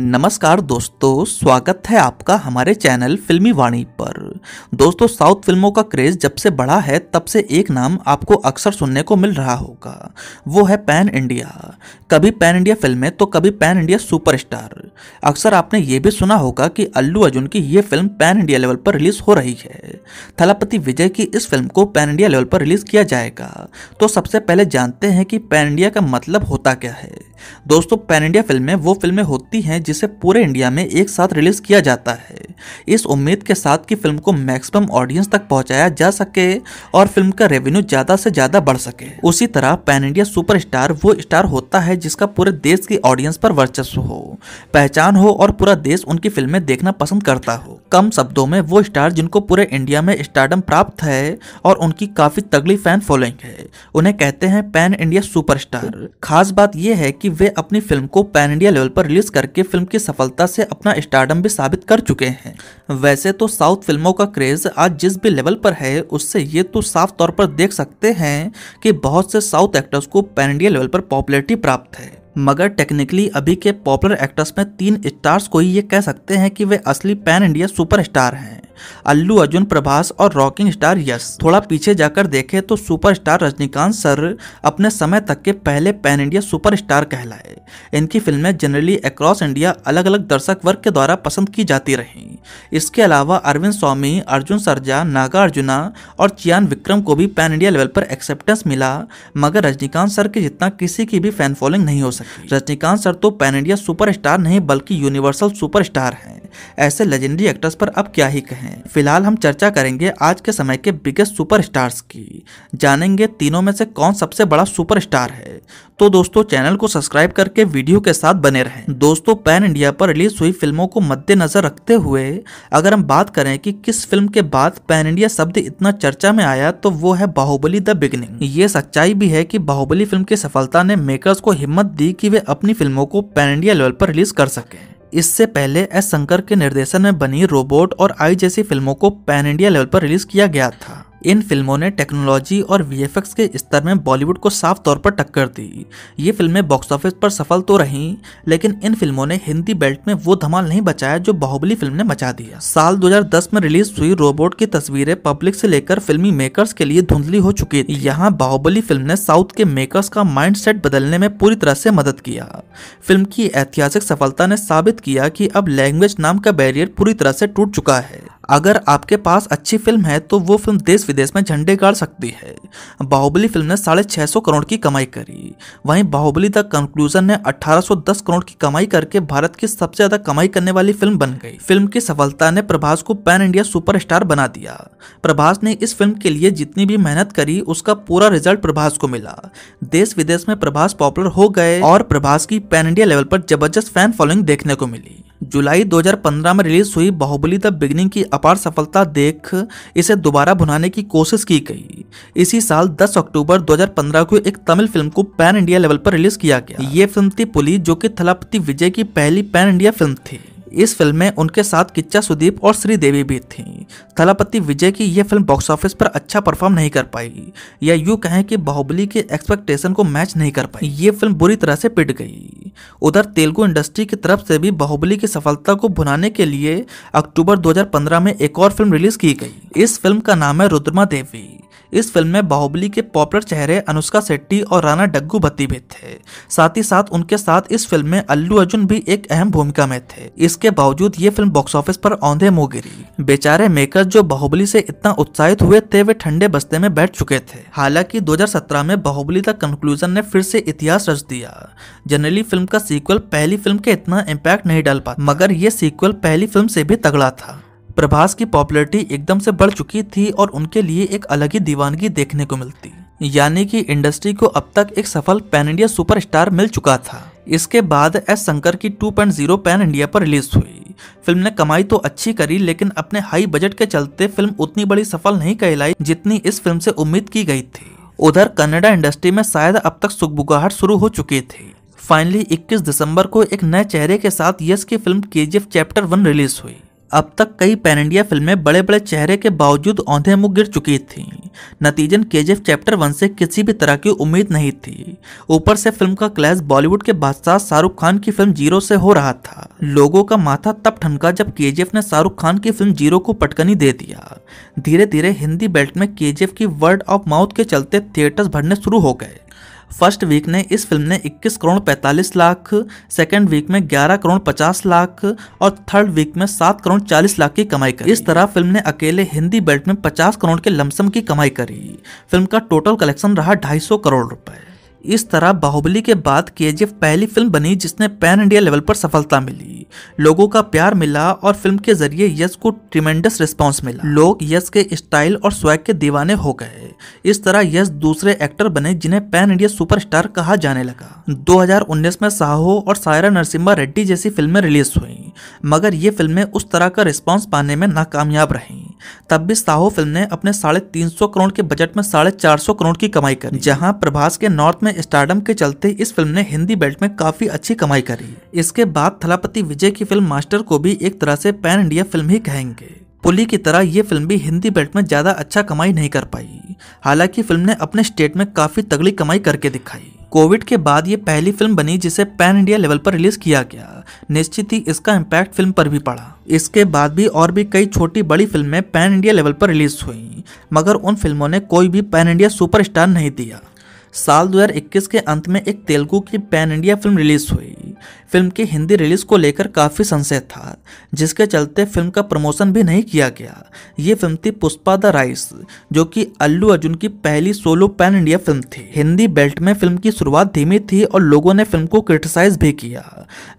नमस्कार दोस्तों स्वागत है आपका हमारे चैनल फिल्मी वाणी पर दोस्तों साउथ फिल्मों का क्रेज़ जब से बड़ा है तब से एक नाम आपको अक्सर सुनने को मिल रहा होगा वो है पैन इंडिया कभी पैन इंडिया फिल्में तो कभी पैन इंडिया सुपरस्टार अक्सर आपने ये भी सुना होगा कि अल्लू अर्जुन की ये फिल्म पैन इंडिया लेवल पर रिलीज़ हो रही है थलापति विजय की इस फिल्म को पैन इंडिया लेवल पर रिलीज़ किया जाएगा तो सबसे पहले जानते हैं कि पैन इंडिया का मतलब होता क्या है दोस्तों पैन इंडिया फिल्में वो फिल्में होती हैं जिसे पूरे इंडिया में एक साथ रिलीज किया जाता है इस उम्मीद के साथ कि फिल्म को मैक्सिमम ऑडियंस तक पहुंचाया जा सके और फिल्म का रेवेन्यू ज्यादा से ज्यादा बढ़ सके उसी तरह पैन इंडिया सुपरस्टार वो स्टार होता है जिसका पूरे देश की ऑडियंस पर वर्चस्व हो पहचान हो और पूरा देश उनकी फिल्में देखना पसंद करता हो कम शब्दों में वो स्टार जिनको पूरे इंडिया में स्टारडम प्राप्त है और उनकी काफी तगड़ी फैन फॉलोइंग है उन्हें कहते हैं पैन इंडिया सुपरस्टार खास बात यह है कि कि वे अपनी फिल्म को पैन इंडिया लेवल पर रिलीज करके फिल्म की सफलता से अपना स्टार्डम भी साबित कर चुके हैं वैसे तो साउथ फिल्मों का क्रेज आज जिस भी लेवल पर है उससे ये तो साफ तौर पर देख सकते हैं कि बहुत से साउथ एक्टर्स को पैन इंडिया लेवल पर पॉपुलरिटी प्राप्त है मगर टेक्निकली अभी के पॉपुलर एक्टर्स में तीन स्टार्स को ही ये कह सकते हैं कि वे असली पैन इंडिया सुपरस्टार हैं अल्लू अर्जुन प्रभास और रॉकिंग स्टार यश थोड़ा पीछे जाकर देखें तो सुपरस्टार रजनीकांत सर अपने समय तक के पहले पैन इंडिया सुपरस्टार कहलाए इनकी फिल्में जनरली अक्रॉस इंडिया अलग अलग दर्शक वर्ग के द्वारा पसंद की जाती रहीं इसके अलावा अरविंद स्वामी अर्जुन सरजा नागा अर्जुना और चियान विक्रम को भी पैन इंडिया लेवल पर एक्सेप्टेंस मिला मगर रजनीकांत सर के जितना किसी की भी फैन फॉलोइंग नहीं हो सकी रजनीकांत सर तो पैन इंडिया सुपरस्टार नहीं बल्कि यूनिवर्सल सुपरस्टार हैं ऐसे लेजेंडरी एक्टर्स पर अब क्या ही कहें हैं फिलहाल हम चर्चा करेंगे आज के समय के बिगेस्ट सुपरस्टार्स की जानेंगे तीनों में से कौन सबसे बड़ा सुपरस्टार है तो दोस्तों चैनल को सब्सक्राइब करके वीडियो के साथ बने रहें दोस्तों पैन इंडिया पर रिलीज हुई फिल्मों को मद्देनजर रखते हुए अगर हम बात करें कि किस फिल्म के बाद पैन इंडिया शब्द इतना चर्चा में आया तो वो है बाहुबली द बिगनिंग ये सच्चाई भी है कि बाहुबली फिल्म की सफलता ने मेकर्स को हिम्मत दी कि वे अपनी फिल्मों को पैन इंडिया लेवल पर रिलीज कर सकें इससे पहले एस शंकर के निर्देशन में बनी रोबोट और आई जैसी फिल्मों को पैन इंडिया लेवल पर रिलीज किया गया था इन फिल्मों ने टेक्नोलॉजी और वीएफएक्स के स्तर में बॉलीवुड को साफ तौर पर टक्कर दी ये फिल्में बॉक्स ऑफिस पर सफल तो रहीं लेकिन इन फिल्मों ने हिंदी बेल्ट में वो धमाल नहीं बचाया जो बाहुबली फिल्म ने मचा दिया साल 2010 में रिलीज हुई रोबोट की तस्वीरें पब्लिक से लेकर फिल्मी मेकर्स के लिए धुंधली हो चुकी थी यहाँ बाहुबली फिल्म ने साउथ के मेकर्स का माइंड बदलने में पूरी तरह से मदद किया फिल्म की ऐतिहासिक सफलता ने साबित किया कि अब लैंग्वेज नाम का बैरियर पूरी तरह से टूट चुका है अगर आपके पास अच्छी फिल्म है तो वो फिल्म देश विदेश में झंडे गाड़ सकती है बाहुबली फिल्म ने साढ़े छः सौ करोड़ की कमाई करी वहीं बाहुबली द कंक्लूजन ने 1810 करोड़ की कमाई करके भारत की सबसे ज़्यादा कमाई करने वाली फिल्म बन गई फिल्म की सफलता ने प्रभास को पैन इंडिया सुपर बना दिया प्रभास ने इस फिल्म के लिए जितनी भी मेहनत करी उसका पूरा रिजल्ट प्रभास को मिला देश विदेश में प्रभास पॉपुलर हो गए और प्रभास की पैन इंडिया लेवल पर जबरदस्त फैन फॉलोइंग देखने को मिली जुलाई 2015 में रिलीज हुई बाहुबली द बिगनिंग की अपार सफलता देख इसे दोबारा भुनाने की कोशिश की गई इसी साल 10 अक्टूबर 2015 को एक तमिल फिल्म को पैन इंडिया लेवल पर रिलीज किया गया ये फिल्म थी पुलिस जो कि थलापति विजय की पहली पैन इंडिया फिल्म थी इस फिल्म में उनके साथ किच्चा सुदीप और श्रीदेवी भी थीं थलापति विजय की यह फिल्म बॉक्स ऑफिस पर अच्छा परफॉर्म नहीं कर पाई या यू कहें कि बाहुबली के एक्सपेक्टेशन को मैच नहीं कर पाई ये फिल्म बुरी तरह से पिट गई उधर तेलुगु इंडस्ट्री की तरफ से भी बाहुबली की सफलता को भुनाने के लिए अक्टूबर दो में एक और फिल्म रिलीज की गई इस फिल्म का नाम है रुद्रमा देवी इस फिल्म में बाहुबली के पॉपुलर चेहरे अनुष्का शेट्टी और राणा डग्गू भत्ती भी थे साथ ही साथ उनके साथ इस फिल्म में अल्लू अर्जुन भी एक अहम भूमिका में थे इसके बावजूद ये फिल्म बॉक्स ऑफिस पर औंधे मुंह गिरी बेचारे मेकर जो बाहुबली से इतना उत्साहित हुए थे वे ठंडे बस्ते में बैठ चुके थे हालांकि 2017 में बाहुबली द कंक्लूजन ने फिर से इतिहास रच दिया जनरली फिल्म का सीक्वल पहली फिल्म के इतना इम्पैक्ट नहीं डाल पाता मगर ये सीक्वल पहली फिल्म से भी तगड़ा था प्रभास की पॉपुलरिटी एकदम से बढ़ चुकी थी और उनके लिए एक अलग ही दीवानगी देखने को मिलती यानी कि इंडस्ट्री को अब तक एक सफल पैन इंडिया सुपरस्टार मिल चुका था इसके बाद एस शंकर की 2.0 पैन इंडिया पर रिलीज हुई फिल्म ने कमाई तो अच्छी करी लेकिन अपने हाई बजट के चलते फिल्म उतनी बड़ी सफल नहीं कहलाई जितनी इस फिल्म से उम्मीद की गई थी उधर कन्नडा इंडस्ट्री में शायद अब तक सुखबुगाहट शुरू हो चुकी थी फाइनली 21 दिसंबर को एक नए चेहरे के साथ यश की फिल्म के चैप्टर वन रिलीज हुई अब तक कई पैन इंडिया फिल्में बड़े बड़े चेहरे के बावजूद औंधे मुख गिर चुकी थीं नतीजन के चैप्टर वन से किसी भी तरह की उम्मीद नहीं थी ऊपर से फिल्म का क्लैश बॉलीवुड के बादशाह शाहरुख खान की फिल्म जीरो से हो रहा था लोगों का माथा तब ठनका जब के ने शाहरुख खान की फिल्म जीरो को पटकनी दे दिया धीरे धीरे हिंदी बेल्ट में के की वर्ड ऑफ माउथ के चलते थिएटर्स भरने शुरू हो गए फर्स्ट वीक ने इस फिल्म ने 21 करोड़ 45 लाख सेकंड वीक में 11 करोड़ 50 लाख और थर्ड वीक में 7 करोड़ 40 लाख की कमाई करी इस तरह फिल्म ने अकेले हिंदी बेल्ट में 50 करोड़ के लमसम की कमाई करी फिल्म का टोटल कलेक्शन रहा 250 करोड़ रुपए इस तरह बाहुबली के बाद केजीएफ पहली फिल्म बनी जिसने पैन इंडिया लेवल पर सफलता मिली लोगों का प्यार मिला और फिल्म के जरिए यश को ट्रिमेंडस रिस्पांस मिला लोग यश के स्टाइल और स्वैग के दीवाने हो गए इस तरह यश दूसरे एक्टर बने जिन्हें पैन इंडिया सुपरस्टार कहा जाने लगा 2019 में साहो और सायरा नरसिम्हा रेड्डी जैसी फिल्में रिलीज हुई मगर ये फिल्में उस तरह का रिस्पॉन्स पाने में नाकामयाब रही तब भी साहो फिल्म ने अपने साढ़े तीन सौ करोड़ के बजट में साढ़े चार सौ करोड़ की कमाई करी जहां प्रभास के नॉर्थ में में स्टार्डम के चलते इस फिल्म ने हिंदी बेल्ट में काफी अच्छी कमाई करी इसके बाद थलापति विजय की फिल्म मास्टर को भी एक तरह से पैन इंडिया फिल्म ही कहेंगे पुली की तरह ये फिल्म भी हिंदी बेल्ट में ज्यादा अच्छा कमाई नहीं कर पाई हालांकि फिल्म ने अपने स्टेट में काफी तगड़ी कमाई करके दिखाई कोविड के बाद ये पहली फिल्म बनी जिसे पैन इंडिया लेवल पर रिलीज किया गया निश्चित ही इसका इम्पैक्ट फिल्म पर भी पड़ा इसके बाद भी और भी कई छोटी बड़ी फिल्में पैन इंडिया लेवल पर रिलीज हुई मगर उन फिल्मों ने कोई भी पैन इंडिया सुपरस्टार नहीं दिया साल 2021 के अंत में एक तेलुगु की पैन इंडिया फिल्म रिलीज हुई फिल्म की हिंदी रिलीज को लेकर काफ़ी संशय था जिसके चलते फिल्म का प्रमोशन भी नहीं किया गया ये फिल्म थी पुष्पा द राइस जो कि अल्लू अर्जुन की पहली सोलो पैन इंडिया फिल्म थी हिंदी बेल्ट में फिल्म की शुरुआत धीमी थी और लोगों ने फिल्म को क्रिटिसाइज भी किया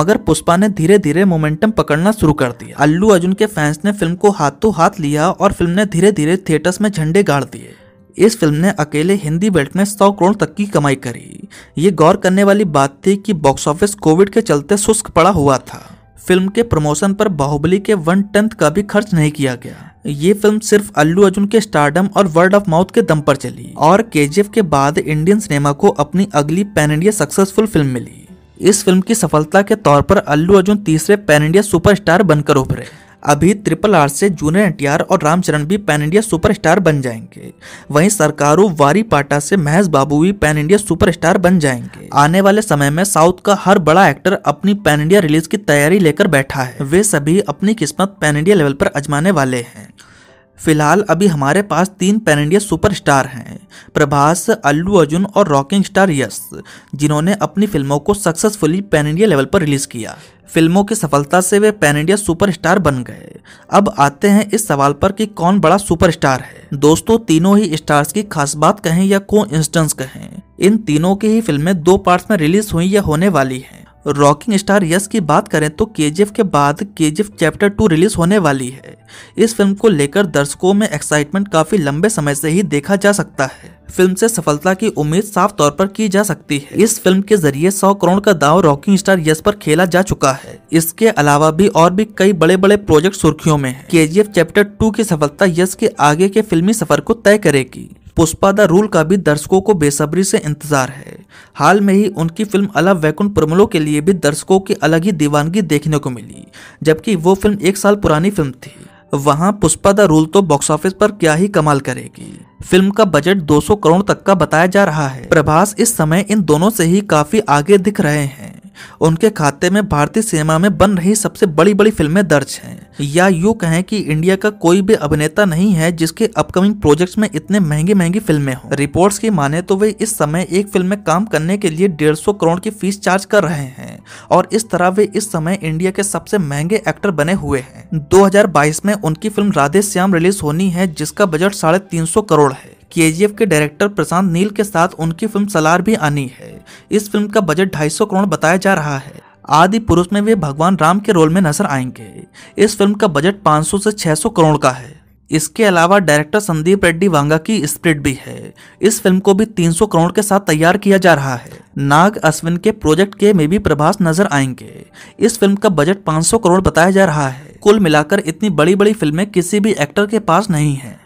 मगर पुष्पा ने धीरे धीरे मोमेंटम पकड़ना शुरू कर दिया अल्लू अर्जुन के फैंस ने फिल्म को हाथों हाथ लिया और फिल्म ने धीरे धीरे थिएटर्स में झंडे गाड़ दिए इस फिल्म ने अकेले हिंदी बेल्ट में 100 करोड़ तक की कमाई करी ये गौर करने वाली बात थी कि बॉक्स ऑफिस कोविड के चलते शुष्क पड़ा हुआ था फिल्म के प्रमोशन पर बाहुबली के वन टेंथ का भी खर्च नहीं किया गया ये फिल्म सिर्फ अल्लू अर्जुन के स्टारडम और वर्ड ऑफ माउथ के दम पर चली और के के बाद इंडियन सिनेमा को अपनी अगली पैन इंडिया सक्सेसफुल फिल्म मिली इस फिल्म की सफलता के तौर पर अल्लू अर्जुन तीसरे पैन इंडिया सुपरस्टार बनकर उभरे अभी ट्रिपल आर से जूनियर एनटीआर और रामचरण भी पैन इंडिया सुपरस्टार बन जाएंगे वहीं सरकारू वारी पाटा से महेश बाबू भी पैन इंडिया सुपरस्टार बन जाएंगे आने वाले समय में साउथ का हर बड़ा एक्टर अपनी पैन इंडिया रिलीज की तैयारी लेकर बैठा है वे सभी अपनी किस्मत पैन इंडिया लेवल पर अजमाने वाले हैं फिलहाल अभी हमारे पास तीन पैन इंडिया सुपरस्टार हैं प्रभास अल्लू अर्जुन और रॉकिंग स्टार यश जिन्होंने अपनी फिल्मों को सक्सेसफुली पैन इंडिया लेवल पर रिलीज किया फिल्मों की सफलता से वे पैन इंडिया सुपरस्टार बन गए अब आते हैं इस सवाल पर कि कौन बड़ा सुपरस्टार है दोस्तों तीनों ही स्टार्स की खास बात कहें या को कहें इन तीनों की ही फिल्में दो पार्ट्स में रिलीज हुई या होने वाली हैं रॉकिंग स्टार यश की बात करें तो केजीएफ के बाद केजीएफ चैप्टर टू रिलीज होने वाली है इस फिल्म को लेकर दर्शकों में एक्साइटमेंट काफी लंबे समय से ही देखा जा सकता है फिल्म से सफलता की उम्मीद साफ तौर पर की जा सकती है इस फिल्म के जरिए 100 करोड़ का दाव रॉकिंग स्टार यश पर खेला जा चुका है इसके अलावा भी और भी कई बड़े बड़े प्रोजेक्ट सुर्खियों में है के चैप्टर टू की सफलता यश के आगे के फिल्मी सफर को तय करेगी पुष्पा द रूल का भी दर्शकों को बेसब्री से इंतजार है हाल में ही उनकी फिल्म अला वैकुंठ प्रमलो के लिए भी दर्शकों की अलग ही दीवानगी देखने को मिली जबकि वो फिल्म एक साल पुरानी फिल्म थी वहां पुष्पा द रूल तो बॉक्स ऑफिस पर क्या ही कमाल करेगी फिल्म का बजट 200 करोड़ तक का बताया जा रहा है प्रभास इस समय इन दोनों से ही काफी आगे दिख रहे हैं उनके खाते में भारतीय सिनेमा में बन रही सबसे बड़ी बड़ी फिल्में दर्ज हैं या यू कहें कि इंडिया का कोई भी अभिनेता नहीं है जिसके अपकमिंग प्रोजेक्ट्स में इतने महंगी महंगी फिल्में हों रिपोर्ट्स की माने तो वे इस समय एक फिल्म में काम करने के लिए डेढ़ सौ करोड़ की फीस चार्ज कर रहे हैं और इस तरह वे इस समय इंडिया के सबसे महंगे एक्टर बने हुए हैं दो में उनकी फिल्म राधे श्याम रिलीज होनी है जिसका बजट साढ़े तीन करोड़ है केजीएफ के डायरेक्टर प्रशांत नील के साथ उनकी फिल्म सलार भी आनी है इस फिल्म का बजट 250 करोड़ बताया जा रहा है आदि पुरुष में वे भगवान राम के रोल में नजर आएंगे इस फिल्म का बजट 500 से 600 करोड़ का है इसके अलावा डायरेक्टर संदीप रेड्डी वांगा की स्प्रिट भी है इस फिल्म को भी 300 करोड़ के साथ तैयार किया जा रहा है नाग अश्विन के प्रोजेक्ट के में भी प्रभास नजर आएंगे इस फिल्म का बजट 500 करोड़ बताया जा रहा है कुल मिलाकर इतनी बड़ी बड़ी फिल्में किसी भी एक्टर के पास नहीं है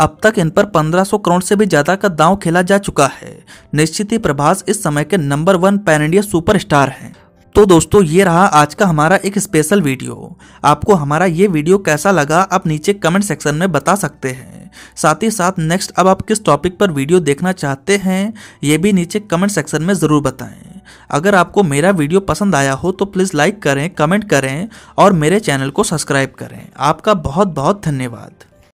अब तक इन पर 1500 करोड़ से भी ज्यादा का दांव खेला जा चुका है निश्चित ही प्रभास इस समय के number one pan India superstar हैं तो दोस्तों ये रहा आज का हमारा एक स्पेशल वीडियो आपको हमारा ये वीडियो कैसा लगा आप नीचे कमेंट सेक्शन में बता सकते हैं साथ ही साथ नेक्स्ट अब आप किस टॉपिक पर वीडियो देखना चाहते हैं ये भी नीचे कमेंट सेक्शन में ज़रूर बताएं अगर आपको मेरा वीडियो पसंद आया हो तो प्लीज़ लाइक करें कमेंट करें और मेरे चैनल को सब्सक्राइब करें आपका बहुत बहुत धन्यवाद